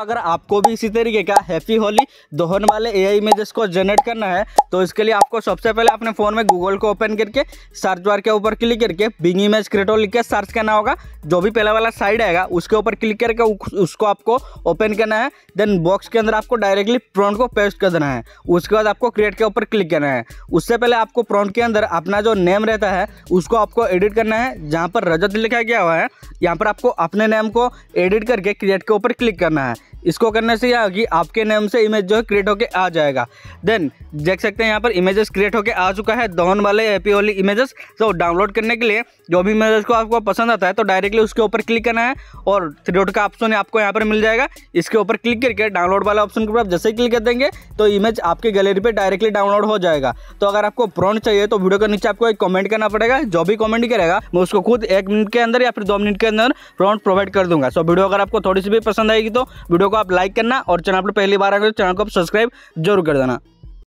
अगर आपको भी इसी तरीके का हैप्पी होली दोहन वाले ए आई इमेजेस को जनरेट करना है तो इसके लिए आपको सबसे पहले अपने फ़ोन में गूगल को ओपन करके सर्च बार के ऊपर क्लिक करके बिंग इमेज क्रिएटर लिख के सर्च करना होगा जो भी पहला वाला साइड आएगा उसके ऊपर क्लिक करके उसको आपको ओपन करना है देन बॉक्स के अंदर आपको डायरेक्टली प्रॉन्ट को पेस्ट कर देना है उसके बाद आपको क्रिएट के ऊपर क्लिक करना है उससे पहले आपको प्रॉन्ट के अंदर अपना जो नेम रहता है उसको आपको एडिट करना है जहाँ पर रजत लिखा गया हुआ है यहाँ पर आपको अपने नेम को एडिट करके क्रिएट के ऊपर क्लिक करना है इसको करने से क्या होगी आपके नेम से इमेज जो है क्रिएट होके आ जाएगा देन देख सकते हैं यहाँ पर इमेजेस क्रिएट होके आ चुका है दोन वाले एपी वाली इमेजेस तो डाउनलोड करने के लिए जो भी इमेजेस को आपको पसंद आता है तो डायरेक्टली उसके ऊपर क्लिक करना है और थ्री डॉट का ऑप्शन आपको यहाँ पर मिल जाएगा इसके ऊपर क्लिक करके डाउनलोड वाला ऑप्शन के ऊपर जैसे ही क्लिक कर देंगे तो इमेज आपके गैलरी पर डायरेक्टली डाउनलोड हो जाएगा तो अगर आपको प्रॉन्ट चाहिए तो वीडियो के नीचे आपको एक कॉमेंट करना पड़ेगा जो भी कॉमेंट करेगा मैं उसको खुद एक मिनट के अंदर या फिर दो मिनट के अंदर प्रॉन्ट प्रोवाइड कर दूंगा सो वीडियो अगर आपको थोड़ी सी भी पसंद आएगी तो वीडियो वीडियो को आप लाइक करना और चैनल पर पहली बार तो चैनल को आप सब्सक्राइब जरूर कर देना